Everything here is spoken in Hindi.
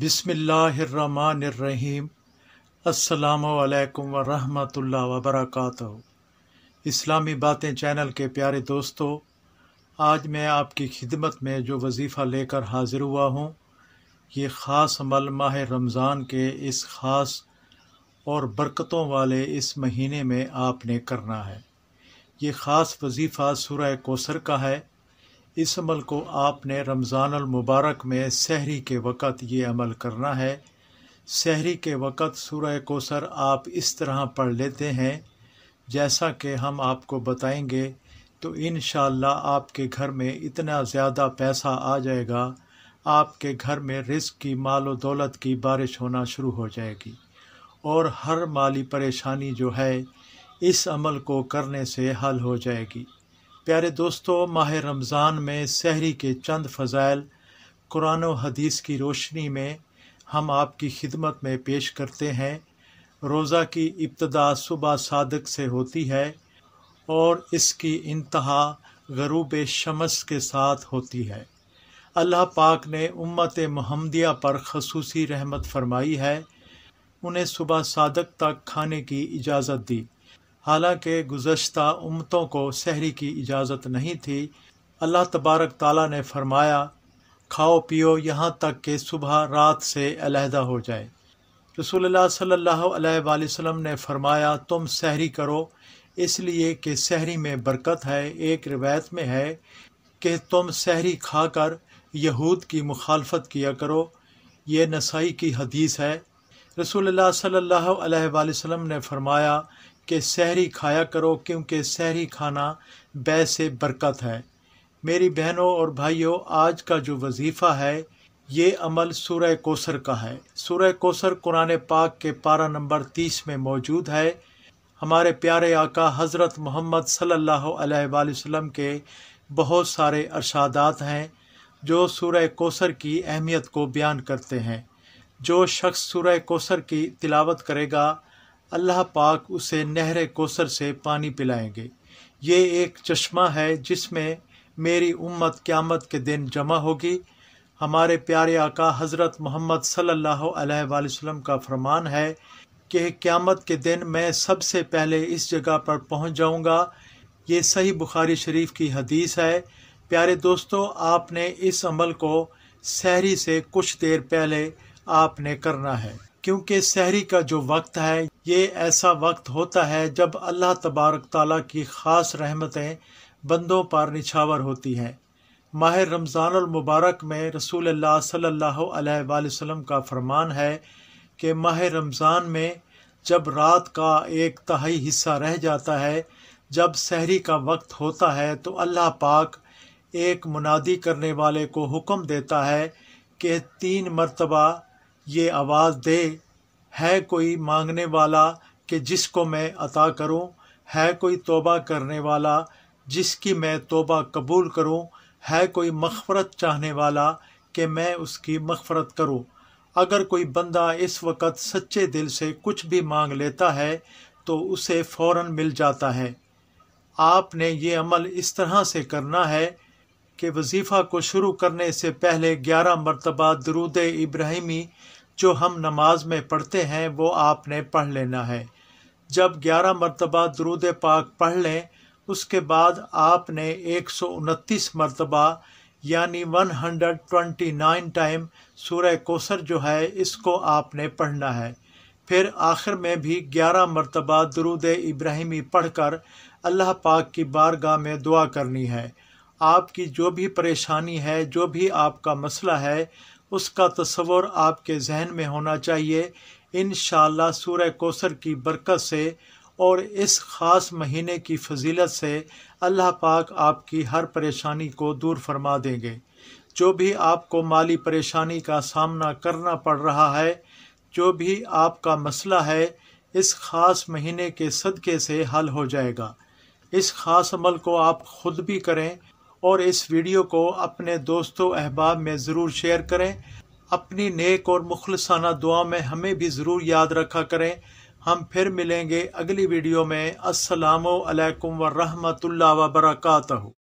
बिसमीम् अल्लाम वरहमत ला वबरक इस्लामी बातें चैनल के प्यारे दोस्तों आज मैं आपकी खिदमत में जो वजीफ़ा लेकर हाज़िर हुआ हूँ ये ख़ास अमल माह रमज़ान के इस ख़ास और बरकतों वाले इस महीने में आपने करना है ये ख़ास वजीफ़ा सुरह कोसर का है इस अमल को आपने मुबारक में सहरी के वक़्त ये अमल करना है सहरी के वक़्त सूर्य कोसर आप इस तरह पढ़ लेते हैं जैसा कि हम आपको बताएंगे तो इन आपके घर में इतना ज़्यादा पैसा आ जाएगा आपके घर में रिस्क की माल दौलत की बारिश होना शुरू हो जाएगी और हर माली परेशानी जो है इस अमल को करने से हल हो जाएगी प्यारे दोस्तों माह रमज़ान में सहरी के चंद फ़ज़ाइल कुरान और हदीस की रोशनी में हम आपकी खिदमत में पेश करते हैं रोज़ा की इब्तदा सुबह सादक से होती है और इसकी इंतहा गरूब शमस के साथ होती है अल्लाह पाक ने उम्मत महमदिया पर खसूसी रहमत फरमाई है उन्हें सुबह सादक तक खाने की इजाज़त दी हालांकि गुजशत उम्मतों को सहरी की इजाज़त नहीं थी अल्लाह तबारक ताला ने फरमाया खाओ पियो यहाँ तक कि सुबह रात से अलहदा हो जाए रसूलुल्लाह सल्लल्लाहु अलैहि वसल्लम ने फरमाया तुम सहरी करो इसलिए कि सहरी में बरकत है एक रिवायत में है कि तुम सहरी कर यहूद की मुखालफत किया करो ये नसाई की हदीस है रसूल सल्लल्लाहु अलैहि वसल्लम ने फरमाया कि शहरी खाया करो क्योंकि शहरी खाना बै से बरकत है मेरी बहनों और भाइयों आज का जो वजीफ़ा है ये अमल सूरह कोसर का है सूरह कोसर कुरान पाक के पारा नंबर तीस में मौजूद है हमारे प्यारे आका हज़रत मोहम्मद सल्लल्लाहु अलैहि के बहुत सारे अरसादात हैं जो सूरह कोसर की अहमियत को बयान करते हैं जो शख्स सूर्य कोसर की तिलावत करेगा अल्लाह पाक उसे नहर कोसर से पानी पिलाएंगे ये एक चश्मा है जिसमें मेरी उम्मत क़्यामत के दिन जमा होगी हमारे प्यारे आका हज़रत मोहम्मद सल्लल्लाहु अलैहि वसल्लम का फरमान है कि क़्यामत के दिन मैं सबसे पहले इस जगह पर पहुंच जाऊंगा ये सही बुखारी शरीफ की हदीस है प्यारे दोस्तों आपने इस अमल को शहरी से कुछ देर पहले आपने करना है क्योंकि सहरी का जो वक्त है ये ऐसा वक्त होता है जब अल्लाह तबारक ताला की ख़ास रहमतें बंदों पर निछावर होती हैं माह रमज़ान मुबारक में रसूल सल्लल्लाहु अलैहि वसल्लम का फरमान है कि माह रमज़ान में जब रात का एक तहाई हिस्सा रह जाता है जब सहरी का वक्त होता है तो अल्लाह पाक एक मुनादी करने वाले को हुक्म देता है कि तीन मरतबा ये आवाज़ दे है कोई मांगने वाला कि जिसको मैं अता करूं है कोई तोबा करने वाला जिसकी मैं तोबा कबूल करूं है कोई मफफ़रत चाहने वाला कि मैं उसकी मगफ़रत करूं अगर कोई बंदा इस वक़्त सच्चे दिल से कुछ भी मांग लेता है तो उसे फ़ौर मिल जाता है आपने ये अमल इस तरह से करना है के वजीफ़ा को शुरू करने से पहले ग्यारह मरतबा दरूद इब्राहिमी जो हम नमाज में पढ़ते हैं वो आपने पढ़ लेना है जब ग्यारह मरतबा दरूद पाक पढ़ लें उसके बाद आपने एक सौ उनतीस मरतबा यानि one hundred twenty nine time सूर्य कोसर जो है इसको आपने पढ़ना है फिर आखिर में भी ग्यारह मरतबा दरूद इब्राहिमी पढ़ कर अल्लाह पाक की बारगाह में दुआ करनी है आपकी जो भी परेशानी है जो भी आपका मसला है उसका तस्वर आपके जहन में होना चाहिए इन सूरह कोसर की बरकत से और इस ख़ास महीने की फजीलत से अल्लाह पाक आपकी हर परेशानी को दूर फरमा देंगे जो भी आपको माली परेशानी का सामना करना पड़ रहा है जो भी आपका मसला है इस ख़ास महीने के सदक़े से हल हो जाएगा इस ख़ास अमल को आप ख़ुद भी करें और इस वीडियो को अपने दोस्तों अहबाब में ज़रूर शेयर करें अपनी नेक और मुखलसाना दुआ में हमें भी ज़रूर याद रखा करें हम फिर मिलेंगे अगली वीडियो में असलकम वरहमल वर्का